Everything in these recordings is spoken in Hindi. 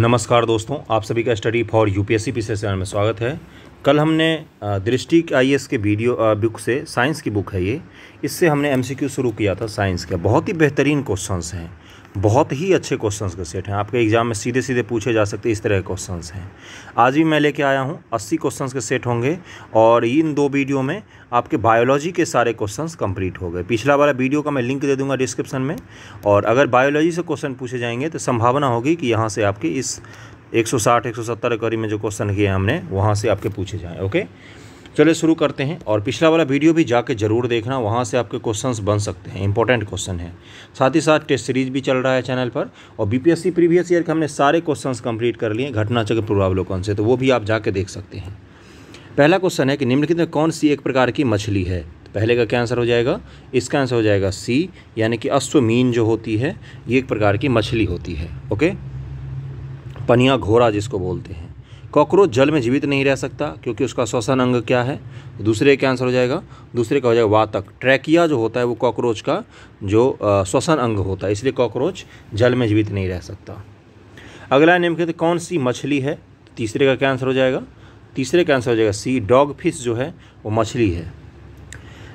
नमस्कार दोस्तों आप सभी का study for UPSC P S में स्वागत है कल हमने दृष्टि आईएएस के वीडियो बुक से साइंस की बुक है ये इससे हमने एमसीक्यू शुरू किया था साइंस का बहुत ही बेहतरीन क्वेश्चंस हैं बहुत ही अच्छे क्वेश्चंस का सेट हैं आपके एग्ज़ाम में सीधे सीधे पूछे जा सकते इस तरह के क्वेश्चंस हैं आज भी मैं लेके आया हूँ अस्सी क्वेश्चंस के सेट होंगे और इन दो वीडियो में आपके बायोलॉजी के सारे क्वेश्चंस कंप्लीट हो गए पिछला वाला वीडियो का मैं लिंक दे दूंगा डिस्क्रिप्शन में और अगर बायोलॉजी से क्वेश्चन पूछे जाएंगे तो संभावना होगी कि यहाँ से आपके इस एक सौ साठ में जो क्वेश्चन किए हमने वहाँ से आपके पूछे जाएँ ओके चले शुरू करते हैं और पिछला वाला वीडियो भी जाके जरूर देखना वहाँ से आपके क्वेश्चंस बन सकते हैं इंपॉर्टेंट क्वेश्चन है साथ ही साथ टेस्ट सीरीज भी चल रहा है चैनल पर और बीपीएससी प्रीवियस ईयर के हमने सारे क्वेश्चंस कंप्लीट कर लिए घटनाचक्र पूर्वावलोकन से तो वो भी आप जाके देख सकते हैं पहला क्वेश्चन है कि निम्नलिखित में कौन सी एक प्रकार की मछली है तो पहले का क्या आंसर हो जाएगा इसका आंसर हो जाएगा सी यानी कि अश्वमीन जो होती है ये एक प्रकार की मछली होती है ओके पनिया घोड़ा जिसको बोलते हैं कॉकरोच जल में जीवित नहीं रह सकता क्योंकि उसका श्वसन अंग क्या है दूसरे क्या आंसर हो जाएगा दूसरे का हो जाएगा वातक ट्रैकिया जो होता है वो कॉकरोच का जो श्वसन अंग होता है इसलिए कॉकरोच जल में जीवित नहीं रह सकता अगला निम्नलिखित कहते कौन सी मछली है तीसरे का क्या आंसर हो जाएगा तीसरे का आंसर हो जाएगा सी डॉग फिश जो है वो मछली है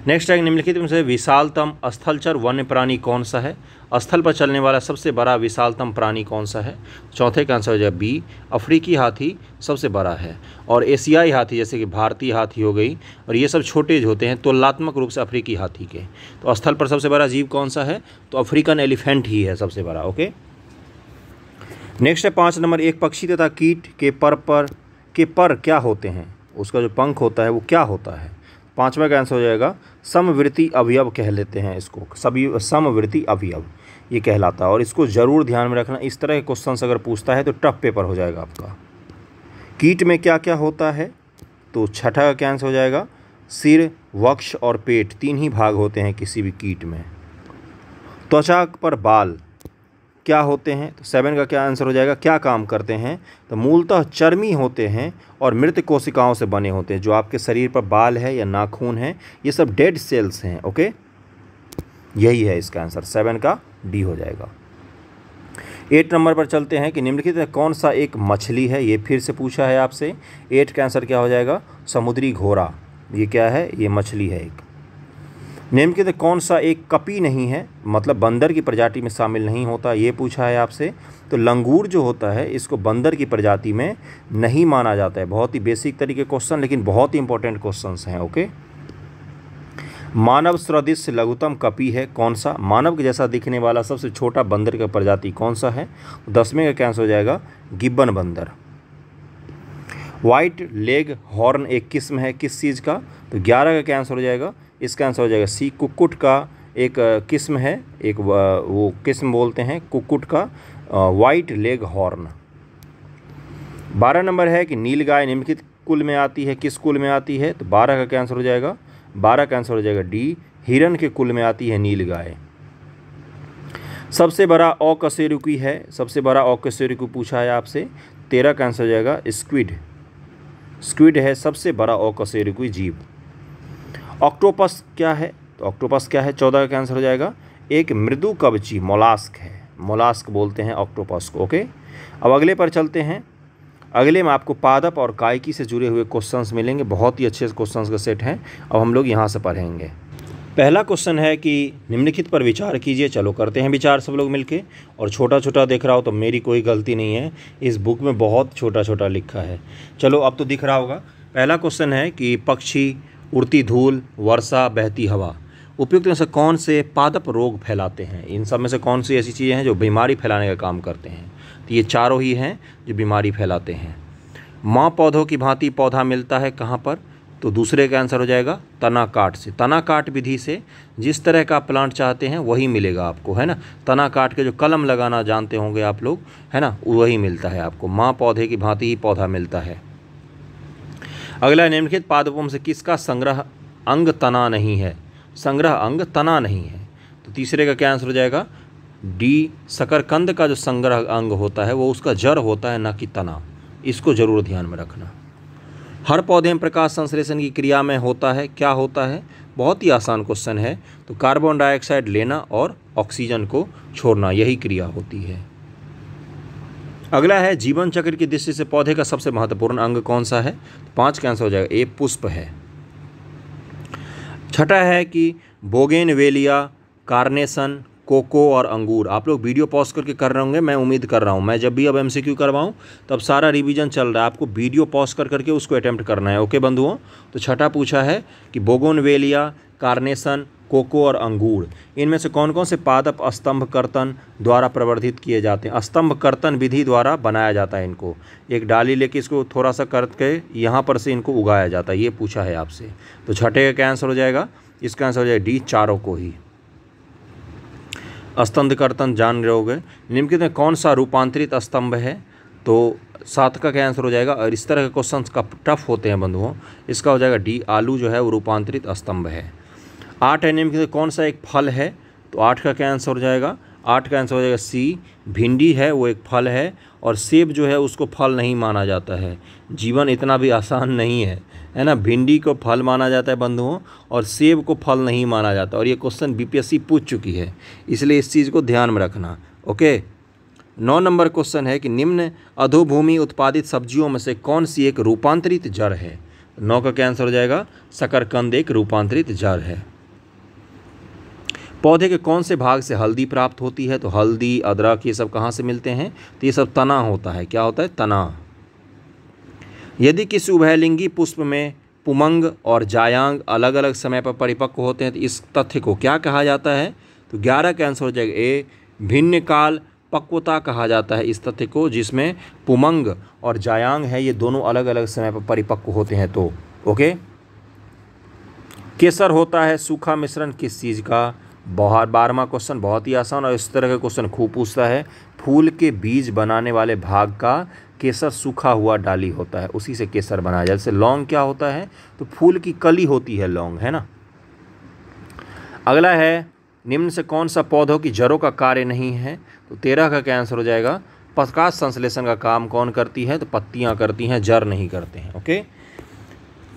नेक्स्ट है निम्नलिखित में से विशालतम स्थलचर वन्य प्राणी कौन सा है स्थल पर चलने वाला सबसे बड़ा विशालतम प्राणी कौन सा है चौथे का आंसर हो जाए बी अफ्रीकी हाथी सबसे बड़ा है और एशियाई हाथी जैसे कि भारतीय हाथी हो गई और ये सब छोटे जो होते हैं तुलनात्मक रूप से अफ्रीकी हाथी के तो स्थल पर सबसे बड़ा जीव कौन सा है तो अफ्रीकन एलिफेंट ही है सबसे बड़ा ओके नेक्स्ट है पाँच नंबर एक पक्षी तथा कीट के पर पर के पर क्या होते हैं उसका जो पंख होता है वो क्या होता है पाँचवा का आंसर हो जाएगा समवृत्ति अवयव कह लेते हैं इसको सभी समवृत्ति अवयव ये कहलाता है और इसको ज़रूर ध्यान में रखना इस तरह के क्वेश्चन अगर पूछता है तो टफ पेपर हो जाएगा आपका कीट में क्या क्या होता है तो छठा का क्या आंसर हो जाएगा सिर वक्ष और पेट तीन ही भाग होते हैं किसी भी कीट में त्वचा पर बाल क्या होते हैं तो सेवन का क्या आंसर हो जाएगा क्या काम करते हैं तो मूलतः चर्मी होते हैं और मृत कोशिकाओं से बने होते हैं जो आपके शरीर पर बाल है या नाखून है ये सब डेड सेल्स हैं ओके यही है इसका आंसर सेवन का डी हो जाएगा एट नंबर पर चलते हैं कि निम्नलिखित में कौन सा एक मछली है ये फिर से पूछा है आपसे एट का आंसर क्या हो जाएगा समुद्री घोड़ा ये क्या है ये मछली है एक निम्नलिखित कौन सा एक कपी नहीं है मतलब बंदर की प्रजाति में शामिल नहीं होता ये पूछा है आपसे तो लंगूर जो होता है इसको बंदर की प्रजाति में नहीं माना जाता है बहुत ही बेसिक तरीके क्वेश्चन लेकिन बहुत ही इंपॉर्टेंट क्वेश्चन हैं ओके मानव सदृश लघुतम कपी है कौन सा मानव के जैसा दिखने वाला सबसे छोटा बंदर का प्रजाति कौन सा है दसवें का कैंसर हो जाएगा गिब्बन बंदर वाइट लेग हॉर्न एक किस्म है किस चीज़ का तो ग्यारह का कैंसर हो जाएगा इसका आंसर हो जाएगा सी कुकुट का एक किस्म है एक वो किस्म बोलते हैं कुक्कुट का वाइट लेग हॉर्न बारह नंबर है कि नील गाय निम्नलिखित कुल में आती है किस कुल में आती है तो बारह का क्या आंसर हो जाएगा बारह का आंसर हो जाएगा डी हिरन के कुल में आती है नील गाय सबसे बड़ा अकशेरुकी है सबसे बड़ा अकशेरुकी पूछा है आपसे तेरह का आंसर हो जाएगा स्क्विड स्क्विड है सबसे बड़ा अकशेरुकी जीव ऑक्टोपस क्या है तो ऑक्टोपस क्या है चौदह का आंसर हो जाएगा एक मृदु कवची मोलास्क है मोलास्क बोलते हैं ऑक्टोपस को ओके अब अगले पर चलते हैं अगले में आपको पादप और कायकी से जुड़े हुए क्वेश्चंस मिलेंगे बहुत ही अच्छे क्वेश्चंस का सेट हैं अब हम लोग यहाँ से पढ़ेंगे पहला क्वेश्चन है कि निम्नलिखित पर विचार कीजिए चलो करते हैं विचार सब लोग मिलके और छोटा छोटा देख रहा हो तो मेरी कोई गलती नहीं है इस बुक में बहुत छोटा छोटा लिखा है चलो अब तो दिख रहा होगा पहला क्वेश्चन है कि पक्षी उड़ती धूल वर्षा बहती हवा उपयुक्त में से कौन से पादप रोग फैलाते हैं इन सब में से कौन सी ऐसी चीज़ें हैं जो बीमारी फैलाने का काम करते हैं तो ये चारों ही हैं जो बीमारी फैलाते हैं माँ पौधों की भांति पौधा मिलता है कहाँ पर तो दूसरे का आंसर हो जाएगा तना काट से तना काट विधि से जिस तरह का प्लांट चाहते हैं वही मिलेगा आपको है ना तना काट के जो कलम लगाना जानते होंगे आप लोग है ना वही मिलता है आपको माँ पौधे की भांति ही पौधा मिलता है अगला निम्नलिखित पादपों से किसका संग्रह अंग तना नहीं है संग्रह अंग तना नहीं है तो तीसरे का क्या आंसर हो जाएगा डी शकरकंद का जो संग्रह अंग होता है वो उसका जड़ होता है ना कि तना इसको जरूर ध्यान में रखना हर पौधे में प्रकाश संश्लेषण की क्रिया में होता है क्या होता है बहुत ही आसान क्वेश्चन है तो कार्बन डाइऑक्साइड लेना और ऑक्सीजन को छोड़ना यही क्रिया होती है अगला है जीवन चक्र की दृष्टि से पौधे का सबसे महत्वपूर्ण अंग कौन सा है तो पाँच का आंसर हो जाएगा ए पुष्प है छठा है कि बोगेन वेलिया कार्नेसन कोको और अंगूर आप लोग वीडियो पॉज करके कर रहे होंगे मैं उम्मीद कर रहा हूँ मैं जब भी अब एमसीक्यू करवाऊँ तब सारा रिवीजन चल रहा है आपको वीडियो पॉज कर करके उसको अटैम्प्ट करना है ओके बंधुओं तो छठा पूछा है कि बोगोनवेलिया कार्नेसन कोको और अंगूर इनमें से कौन कौन से पादप स्तंभ कर्तन द्वारा प्रवर्धित किए जाते हैं स्तंभ कर्तन विधि द्वारा बनाया जाता है इनको एक डाली लेके इसको थोड़ा सा करके के यहाँ पर से इनको उगाया जाता है ये पूछा है आपसे तो छठे का क्या आंसर हो जाएगा इसका आंसर हो जाएगा डी चारों को ही स्तंध कर्तन जान रहोगे निम्नलिखित में कौन सा रूपांतरित स्तंभ है तो सात का क्या आंसर हो जाएगा और इस तरह के क्वेश्चन का टफ होते हैं बंधुओं इसका हो जाएगा डी आलू जो है वो रूपांतरित स्तंभ है आठ है निम्नलिखित कौन सा एक फल है तो आठ का क्या आंसर हो जाएगा आठ का आंसर हो जाएगा सी भिंडी है वो एक फल है और सेब जो है उसको फल नहीं माना जाता है जीवन इतना भी आसान नहीं है है ना भिंडी को फल माना जाता है बंधुओं और सेब को फल नहीं माना जाता और ये क्वेश्चन बीपीएससी पूछ चुकी है इसलिए इस चीज़ को ध्यान में रखना ओके नौ नंबर क्वेश्चन है कि निम्न अधोभूमि उत्पादित सब्जियों में से कौन सी एक रूपांतरित जड़ है नौ का क्या आंसर हो जाएगा शकरकंद एक रूपांतरित जड़ है पौधे के कौन से भाग से हल्दी प्राप्त होती है तो हल्दी अदरक ये सब कहाँ से मिलते हैं तो ये सब तना होता है क्या होता है तना यदि किसी उभयलिंगी पुष्प में पुमंग और जायांग अलग अलग समय पर परिपक्व होते हैं तो इस तथ्य को क्या कहा जाता है तो ग्यारह का आंसर हो जाएगा ए भिन्न काल पक्वता कहा जाता है इस तथ्य को जिसमें पुमंग और जायांग है ये दोनों अलग अलग समय पर परिपक्व होते हैं तो ओके केसर होता है सूखा मिश्रण किस चीज़ का बहुत बारहवा क्वेश्चन बहुत ही आसान और इस तरह का क्वेश्चन खूब पूछता है फूल के बीज बनाने वाले भाग का केसर सूखा हुआ डाली होता है उसी से केसर बनाया जाता है जैसे लौंग क्या होता है तो फूल की कली होती है लौंग है ना अगला है निम्न से कौन सा पौधों की जड़ों का कार्य नहीं है तो तेरह का क्या आंसर हो जाएगा प्रकाश संश्लेषण का काम कौन करती है तो पत्तियां करती हैं जड़ नहीं करते हैं ओके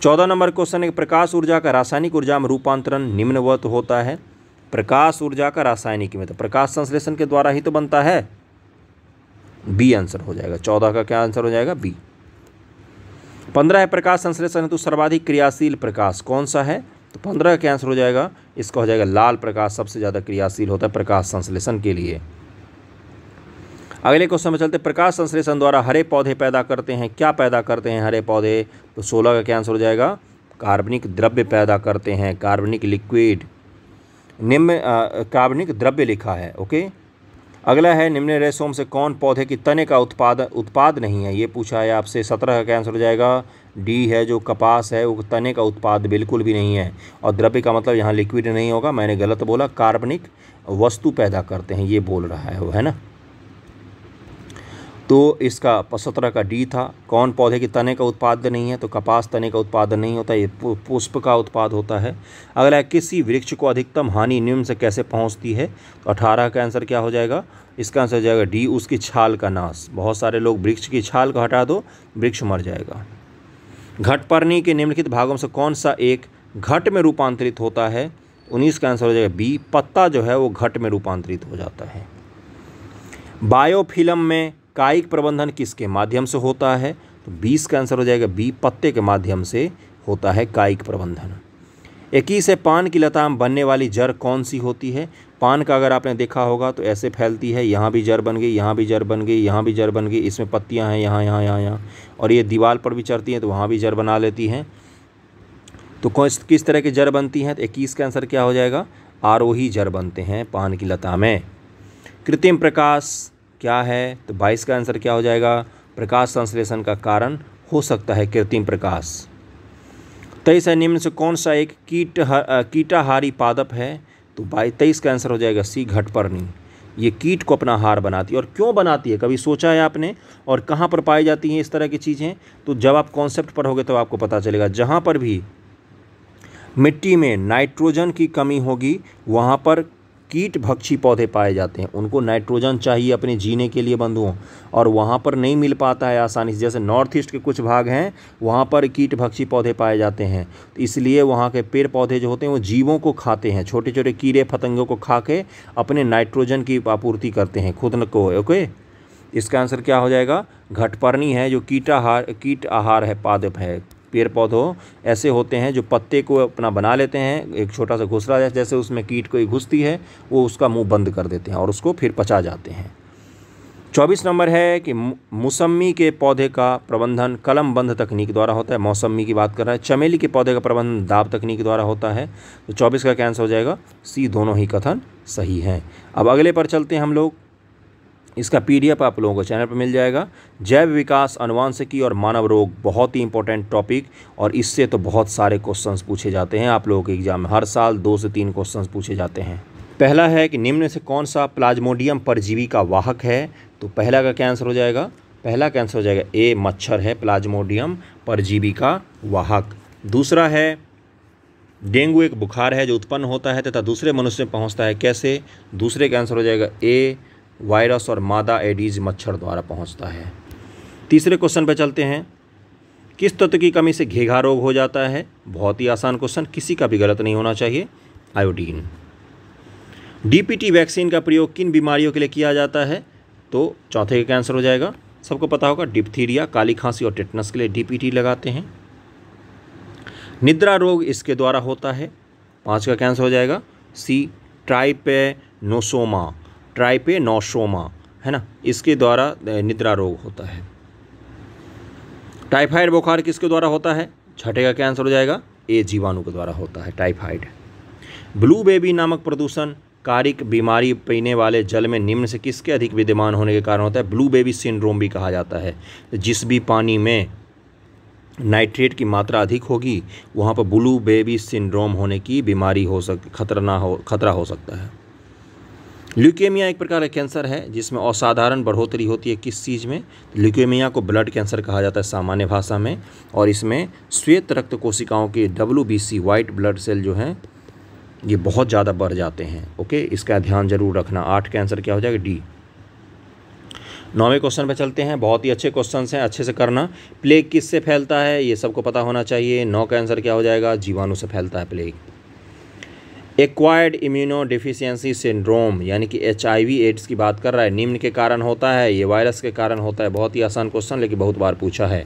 चौदह नंबर क्वेश्चन है प्रकाश ऊर्जा का रासायनिक ऊर्जा में रूपांतरण निम्नवत होता है प्रकाश ऊर्जा का रासायनिक में तो प्रकाश संश्लेषण के द्वारा ही तो बनता है बी आंसर हो जाएगा चौदह का क्या आंसर हो जाएगा बी पंद्रह है प्रकाश संश्लेषण हेतु सर्वाधिक क्रियाशील प्रकाश कौन सा है तो पंद्रह का क्या आंसर हो जाएगा इसका हो जाएगा लाल प्रकाश सबसे ज़्यादा क्रियाशील होता है प्रकाश संश्लेषण के लिए अगले क्वेश्चन में चलते प्रकाश संश्लेषण द्वारा हरे पौधे पैदा करते हैं क्या पैदा करते हैं हरे पौधे तो सोलह का क्या आंसर हो जाएगा कार्बनिक द्रव्य पैदा करते हैं कार्बनिक लिक्विड निम्न कार्बनिक द्रव्य लिखा है ओके अगला है निम्न रेसोम से कौन पौधे की तने का उत्पाद उत्पाद नहीं है ये पूछा है आपसे सत्रह का आंसर हो जाएगा डी है जो कपास है वो तने का उत्पाद बिल्कुल भी नहीं है और द्रव्य का मतलब यहाँ लिक्विड नहीं होगा मैंने गलत बोला कार्बनिक वस्तु पैदा करते हैं ये बोल रहा है वो है ना तो इसका सत्रह का डी था कौन पौधे के तने का उत्पादन नहीं है तो कपास तने का उत्पादन नहीं होता ये पुष्प का उत्पाद होता है अगला किसी वृक्ष को अधिकतम हानि निम्न से कैसे पहुंचती है तो अठारह का आंसर क्या हो जाएगा इसका आंसर हो जाएगा डी उसकी छाल का नाश बहुत सारे लोग वृक्ष की छाल को हटा दो वृक्ष मर जाएगा घटपर्णी के निम्नलिखित भागों में से कौन सा एक घट में रूपांतरित होता है उन्नीस का आंसर हो जाएगा बी पत्ता जो है वो घट में रूपांतरित हो जाता है बायोफिल्म में कायिक प्रबंधन किसके माध्यम से होता है तो बीस का आंसर हो जाएगा बी पत्ते के माध्यम से होता है कायिक प्रबंधन इक्कीस है पान की लता में बनने वाली जड़ कौन सी होती है पान का अगर आपने देखा होगा तो ऐसे फैलती है यहाँ भी जड़ बन गई यहाँ भी जड़ बन गई यहाँ भी जड़ बन गई इसमें पत्तियाँ हैं यहाँ यहाँ यहाँ यहाँ और ये दीवार पर भी चढ़ती हैं तो वहाँ भी जड़ बना लेती हैं तो कौन किस तरह की जड़ बनती हैं तो इक्कीस का आंसर क्या हो जाएगा आरोही जड़ बनते हैं पान की लता में कृत्रिम प्रकाश क्या है तो बाईस का आंसर क्या हो जाएगा प्रकाश संश्लेषण का कारण हो सकता है कृत्रिम प्रकाश तेईस है निम्न से कौन सा एक कीट कीटाहारी पादप है तो बाई तेईस का आंसर हो जाएगा सी घटपर्णी ये कीट को अपना हार बनाती है और क्यों बनाती है कभी सोचा है आपने और कहाँ पर पाई जाती हैं इस तरह की चीज़ें तो जब आप कॉन्सेप्ट पढ़ोगे तो आपको पता चलेगा जहाँ पर भी मिट्टी में नाइट्रोजन की कमी होगी वहाँ पर कीट भक्षी पौधे पाए जाते हैं उनको नाइट्रोजन चाहिए अपने जीने के लिए बंधुओं और वहाँ पर नहीं मिल पाता है आसानी से जैसे नॉर्थ ईस्ट के कुछ भाग हैं वहाँ पर कीट भक्षी पौधे पाए जाते हैं तो इसलिए वहाँ के पेड़ पौधे जो होते हैं वो जीवों को खाते हैं छोटे छोटे कीड़े फतंगों को खा के अपने नाइट्रोजन की आपूर्ति करते हैं खुद को ओके इसका आंसर क्या हो जाएगा घटपर्णी है जो कीट आहार कीट आहार है पादप है पेड़ पौधों ऐसे होते हैं जो पत्ते को अपना बना लेते हैं एक छोटा सा घुसरा जैसे उसमें कीट कोई घुसती है वो उसका मुंह बंद कर देते हैं और उसको फिर पचा जाते हैं चौबीस नंबर है कि मौसमी के पौधे का प्रबंधन कलम बंद तकनीक द्वारा होता है मौसमी की बात कर रहा है चमेली के पौधे का प्रबंधन दाब तकनीक द्वारा होता है तो चौबीस का कैंसर हो जाएगा सी दोनों ही कथन सही हैं अब अगले पर चलते हैं हम लोग इसका पीडीएफ आप लोगों को चैनल पर मिल जाएगा जैव विकास अनुवांशिकी और मानव रोग बहुत ही इंपॉर्टेंट टॉपिक और इससे तो बहुत सारे क्वेश्चंस पूछे जाते हैं आप लोगों के एग्जाम में हर साल दो से तीन क्वेश्चंस पूछे जाते हैं पहला है कि निम्न से कौन सा प्लाज्मोडियम परजीवी का वाहक है तो पहला का क्या आंसर हो जाएगा पहला क्या आंसर हो जाएगा ए मच्छर है प्लाज्मोडियम परजीवी का वाहक दूसरा है डेंगू एक बुखार है जो उत्पन्न होता है तथा दूसरे मनुष्य में पहुँचता है कैसे दूसरे का आंसर हो जाएगा ए वायरस और मादा एडीज मच्छर द्वारा पहुंचता है तीसरे क्वेश्चन पर चलते हैं किस तत्व की कमी से घेघा रोग हो जाता है बहुत ही आसान क्वेश्चन किसी का भी गलत नहीं होना चाहिए आयोडीन डीपीटी वैक्सीन का प्रयोग किन बीमारियों के लिए किया जाता है तो चौथे का कैंसर हो जाएगा सबको पता होगा डिप्थीरिया काली खांसी और टिटनस के लिए डीपीटी लगाते हैं निद्रा रोग इसके द्वारा होता है पाँच का कैंसर हो जाएगा सी ट्राइपेनोसोमा ट्राइपे नोशोमा है ना इसके द्वारा निद्रा रोग होता है टाइफाइड बुखार किसके द्वारा होता है छठे का क्या आंसर हो जाएगा ए जीवाणु के द्वारा होता है टाइफाइड ब्लू बेबी नामक प्रदूषण कारिक बीमारी पीने वाले जल में निम्न से किसके अधिक विद्यमान होने के कारण होता है ब्लू बेबी सिंड्रोम भी कहा जाता है जिस भी पानी में नाइट्रेट की मात्रा अधिक होगी वहाँ पर ब्लू बेबी सिंड्रोम होने की बीमारी हो सक खतरना हो खतरा हो सकता है ल्यूकेमिया एक प्रकार का कैंसर है जिसमें असाधारण बढ़ोतरी होती है किस चीज़ में ल्यूकेमिया तो को ब्लड कैंसर कहा जाता है सामान्य भाषा में और इसमें श्वेत रक्त कोशिकाओं के W B C white blood cell जो हैं ये बहुत ज़्यादा बढ़ जाते हैं ओके इसका ध्यान जरूर रखना आठ कैंसर क्या हो जाएगा डी नौवें क्वेश्चन पे चलते हैं बहुत ही अच्छे क्वेश्चन हैं अच्छे से करना प्लेग किससे फैलता है ये सबको पता होना चाहिए नौ कैंसर क्या हो जाएगा जीवाणु से फैलता है plague acquired immunodeficiency syndrome यानी कि एच एड्स की बात कर रहा है निम्न के कारण होता है ये वायरस के कारण होता है बहुत ही आसान क्वेश्चन लेकिन बहुत बार पूछा है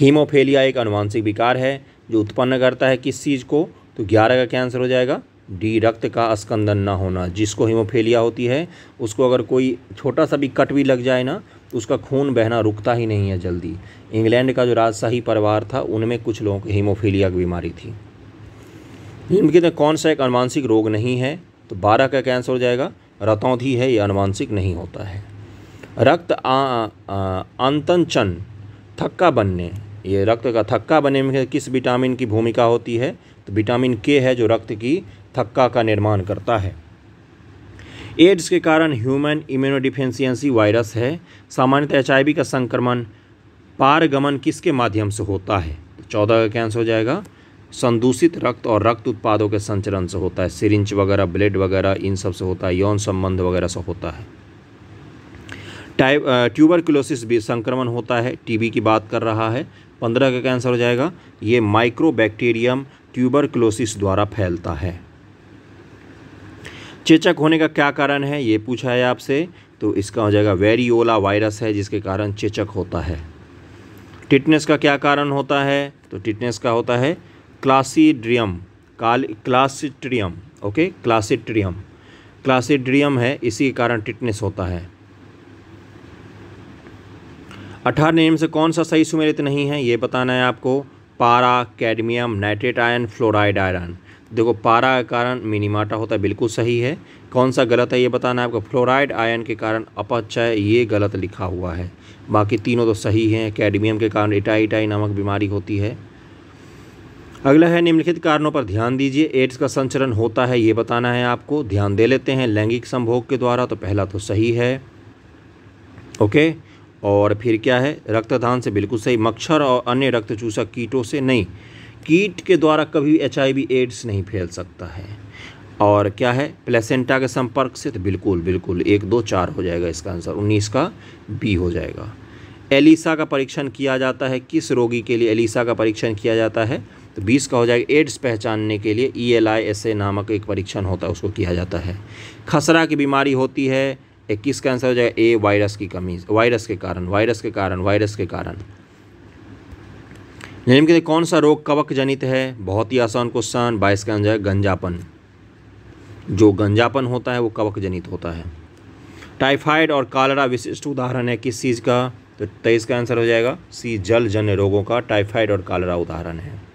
हीमोफेलिया एक अनुवांशिक विकार है जो उत्पन्न करता है किस चीज़ को तो ग्यारह का कैंसर हो जाएगा डी रक्त का स्कंदन ना होना जिसको हीमोफेलिया होती है उसको अगर कोई छोटा सा भी कट भी लग जाए ना तो उसका खून बहना रुकता ही नहीं है जल्दी इंग्लैंड का जो राजशाही परिवार था उनमें कुछ लोगों को हीमोफीलिया की बीमारी थी भीम की कौन सा एक अनुवांशिक रोग नहीं है तो बारह का कैंसर हो जाएगा रतौधी है ये अनुवांशिक नहीं होता है रक्त आंतनचन थक्का बनने ये रक्त का थक्का बनने में किस विटामिन की भूमिका होती है तो विटामिन के है जो रक्त की थक्का का निर्माण करता है एड्स के कारण ह्यूमन इम्यूनोडिफिशियंसी वायरस है सामान्यतः एच का संक्रमण पारगमन किसके माध्यम से होता है तो चौदह का कैंसर हो जाएगा संदूषित रक्त और रक्त उत्पादों के संचरण से होता है सिरिंच वगैरह ब्लेड वगैरह इन सब से होता है यौन संबंध वगैरह से होता है टाइप ट्यूबरकुलोसिस भी संक्रमण होता है टीबी की बात कर रहा है पंद्रह का कैंसर हो जाएगा ये माइक्रोबैक्टीरियम ट्यूबरकुलोसिस द्वारा फैलता है चेचक होने का क्या कारण है ये पूछा है आपसे तो इसका हो जाएगा वेरियोला वायरस है जिसके कारण चेचक होता है टिटनेस का क्या कारण होता है तो टिटनेस का होता है क्लासीड्रियम काल क्लासिट्रियम ओके क्लासिट्रियम क्लासिड्रियम है इसी के कारण टिटनेस होता है अठारह नियम से कौन सा सही सुमेलित नहीं है ये बताना है आपको पारा cadmium nitrate ion fluoride iron देखो पारा के कारण मिनीमाटा होता है बिल्कुल सही है कौन सा गलत है ये बताना है आपको फ्लोराइड आयन के कारण अपचय ये गलत लिखा हुआ है बाकी तीनों तो सही हैं कैडमियम के कारण इटाई इटाई नामक बीमारी होती है अगला है निम्नलिखित कारणों पर ध्यान दीजिए एड्स का संचरण होता है ये बताना है आपको ध्यान दे लेते हैं लैंगिक संभोग के द्वारा तो पहला तो सही है ओके और फिर क्या है रक्तदान से बिल्कुल सही मच्छर और अन्य रक्त चूसक कीटों से नहीं कीट के द्वारा कभी एच एड्स नहीं फैल सकता है और क्या है प्लेसेंटा के संपर्क से तो बिल्कुल बिल्कुल एक दो चार हो जाएगा इसका आंसर उन्नीस का बी हो जाएगा एलिसा का परीक्षण किया जाता है किस रोगी के लिए एलिसा का परीक्षण किया जाता है तो बीस का हो जाएगा एड्स पहचानने के लिए E L I S A नामक एक परीक्षण होता है उसको किया जाता है खसरा की बीमारी होती है इक्कीस का आंसर हो जाएगा ए वायरस की कमी वायरस के कारण वायरस के कारण वायरस के कारण नियम के कौन सा रोग कवक जनित है बहुत ही आसान क्वेश्चन बाईस का आंसर गंजापन जो गंजापन होता है वो कवक जनित होता है टाइफाइड और कालरा विशिष्ट उदाहरण है किस चीज़ का तो तेईस का आंसर हो जाएगा सी जल जन्य रोगों का टाइफाइड और कालरा उदाहरण है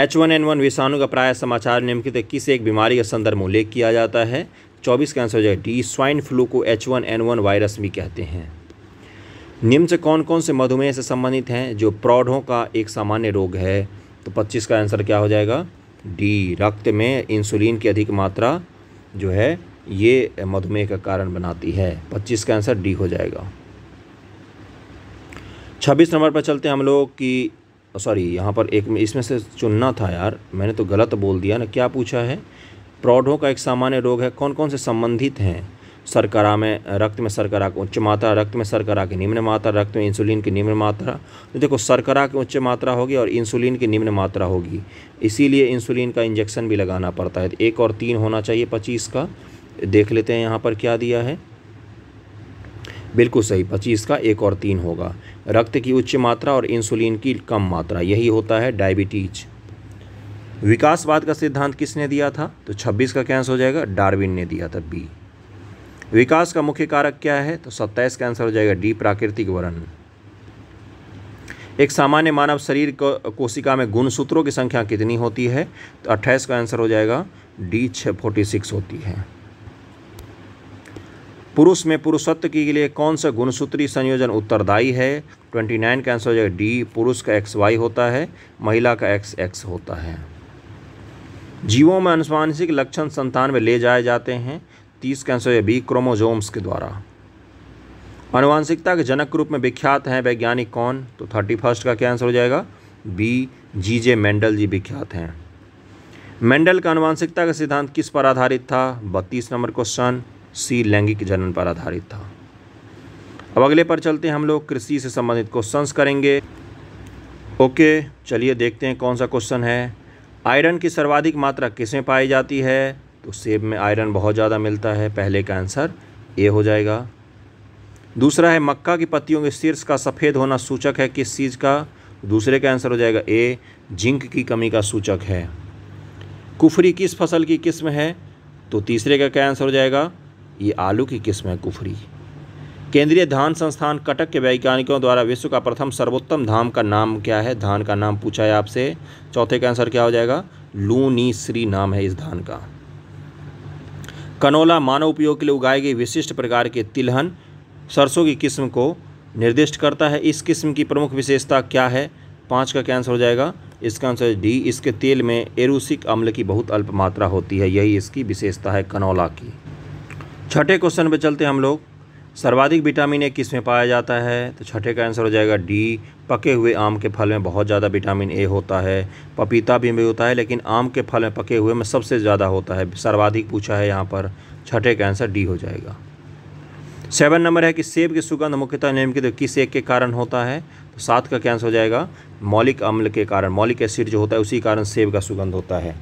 एच वन एन वन विषाणु का प्राय समाचार निम्नलिखित किस एक बीमारी के संदर्भ में उल्लेख किया जाता है चौबीस का आंसर हो जाएगा डी स्वाइन फ्लू को H one N one virus भी कहते हैं निम्न से कौन कौन से मधुमेह से संबंधित हैं जो प्रौढ़ों का एक सामान्य रोग है तो पच्चीस का आंसर क्या हो जाएगा डी रक्त में इंसुलिन की अधिक मात्रा जो है ये मधुमेह का कारण बनाती है पच्चीस का आंसर डी हो जाएगा छब्बीस नंबर पर चलते हैं हम लोग कि सॉरी यहाँ पर एक इसमें से चुनना था यार मैंने तो गलत बोल दिया ना क्या पूछा है प्रौढ़ों का एक सामान्य रोग है कौन कौन से संबंधित हैं सरकरा में रक्त में सरकरा की उच्च मात्रा रक्त में सरकरा की निम्न मात्रा रक्त में इंसुलिन की निम्न मात्रा तो देखो सरकरा की उच्च मात्रा होगी और इंसुलिन की निम्न मात्रा होगी इसीलिए इंसुलिन का इंजेक्शन भी लगाना पड़ता है एक और तीन होना चाहिए पच्चीस का देख लेते हैं यहाँ पर क्या दिया है बिल्कुल सही पच्चीस का एक और तीन होगा रक्त की उच्च मात्रा और इंसुलिन की कम मात्रा यही होता है डायबिटीज विकासवाद का सिद्धांत किसने दिया था तो 26 का कैंसर हो जाएगा डार्विन ने दिया था बी विकास का मुख्य कारक क्या है तो 27 का आंसर हो जाएगा डी प्राकृतिक वर्ण एक सामान्य मानव शरीर को, कोशिका में गुणसूत्रों की संख्या कितनी होती है तो अट्ठाईस का आंसर हो जाएगा डी छः फोर्टी सिक्स होती है पुरुष में पुरुषत्व के लिए कौन सा गुणसूत्री संयोजन उत्तरदायी है ट्वेंटी नाइन का आंसर हो जाएगा डी पुरुष का एक्स वाई होता है महिला का एक्स एक्स होता है जीवों में अनुवांशिक लक्षण संतान में ले जाए जाते हैं तीस का आंसर बी क्रोमोजोम्स के द्वारा अनुवांशिकता के जनक रूप में विख्यात हैं वैज्ञानिक कौन तो थर्टी फर्स्ट का क्या आंसर हो जाएगा बी जी जे मेंडल जी विख्यात हैं मेंडल का अनुवांशिकता का सिद्धांत किस पर आधारित था बत्तीस नंबर क्वेश्चन सी लैंगिक जनन पर आधारित था अब अगले पर चलते हैं हम लोग कृषि से संबंधित क्वेश्चंस करेंगे ओके चलिए देखते हैं कौन सा क्वेश्चन है आयरन की सर्वाधिक मात्रा किस में पाई जाती है तो सेब में आयरन बहुत ज़्यादा मिलता है पहले का आंसर ए हो जाएगा दूसरा है मक्का की पत्तियों के शीर्ष का सफ़ेद होना सूचक है किस चीज़ का दूसरे का आंसर हो जाएगा ए जिंक की कमी का सूचक है कुफरी किस फसल की किस्म है तो तीसरे का क्या आंसर हो जाएगा ये आलू की किस्म है कुफरी केंद्रीय धान संस्थान कटक के वैज्ञानिकों द्वारा विश्व का प्रथम सर्वोत्तम धाम का नाम क्या है धान का नाम पूछा है आपसे चौथे का आंसर क्या हो जाएगा लूनी श्री नाम है इस धान का कनोला मानव उपयोग के लिए उगाई गई विशिष्ट प्रकार के तिलहन सरसों की किस्म को निर्दिष्ट करता है इस किस्म की प्रमुख विशेषता क्या है पाँच का क्या हो जाएगा इसका आंसर डी इसके तेल में एरूसिक अम्ल की बहुत अल्प मात्रा होती है यही इसकी विशेषता है कनौला की छठे क्वेश्चन पे चलते हैं हम लोग सर्वाधिक विटामिन ए किस में पाया जाता है तो छठे का आंसर हो जाएगा डी पके हुए आम के फल में बहुत ज़्यादा विटामिन ए होता है पपीता भी में होता है लेकिन आम के फल में पके हुए में सबसे ज़्यादा होता है सर्वाधिक पूछा है यहाँ पर छठे का आंसर डी हो जाएगा सेवन नंबर है कि सेब की सुगंध मुख्यतः नियम के तो किस एक के कारण होता है तो सात का कैंसर हो जाएगा मौलिक अम्ल के कारण मौलिक एसिड जो होता है उसी कारण सेब का सुगंध होता है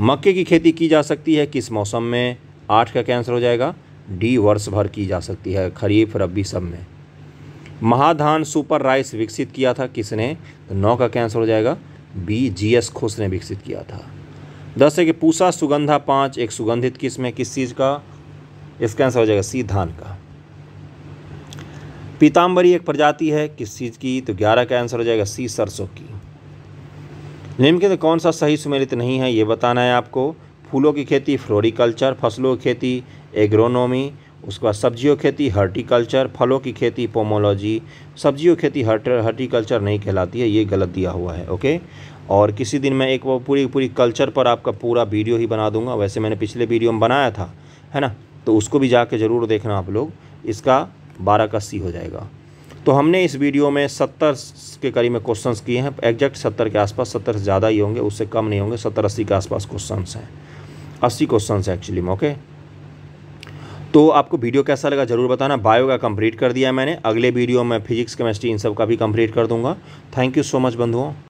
मक्के की खेती की जा सकती है किस मौसम में आठ का कैंसर हो जाएगा डी वर्ष भर की जा सकती है खरीफ रबी सब में महाधान सुपर राइस विकसित किया था किसने तो नौ का कैंसर हो जाएगा बी जी एस खुश ने विकसित किया था दस है कि पूसा सुगंधा पाँच एक सुगंधित किस्म है किस चीज़ का इसका आंसर हो जाएगा सी धान का पीताम्बरी एक प्रजाति है किस चीज़ की तो ग्यारह का आंसर हो जाएगा सी सरसों की निम्न के कौन सा सही सुमेलित नहीं है ये बताना है आपको फूलों की खेती फ्लोरिकल्चर फसलों की खेती एग्रोनॉमी उसके बाद सब्जियों की खेती हर्टिकल्चर फलों की खेती पोमोलॉजी सब्जियों की खेती हर्ट हर्टिकल्चर नहीं कहलाती है ये गलत दिया हुआ है ओके और किसी दिन मैं एक वो पूरी पूरी कल्चर पर आपका पूरा वीडियो ही बना दूंगा वैसे मैंने पिछले वीडियो में बनाया था है ना तो उसको भी जाके ज़रूर देखना आप लोग इसका बारह का सी हो जाएगा तो हमने इस वीडियो में सत्तर के करीब में क्वेश्चंस किए हैं एग्जैक्ट सत्तर के आसपास सत्तर से ज़्यादा ही होंगे उससे कम नहीं होंगे सत्तर अस्सी के आसपास क्वेश्चंस हैं अस्सी क्वेश्चन है एक्चुअली में ओके तो आपको वीडियो कैसा लगा जरूर बताना बायो का कंप्लीट कर दिया मैंने अगले वीडियो में फिजिक्स केमिस्ट्री इन सब का भी कंप्लीट कर दूंगा थैंक यू सो मच बंधुओं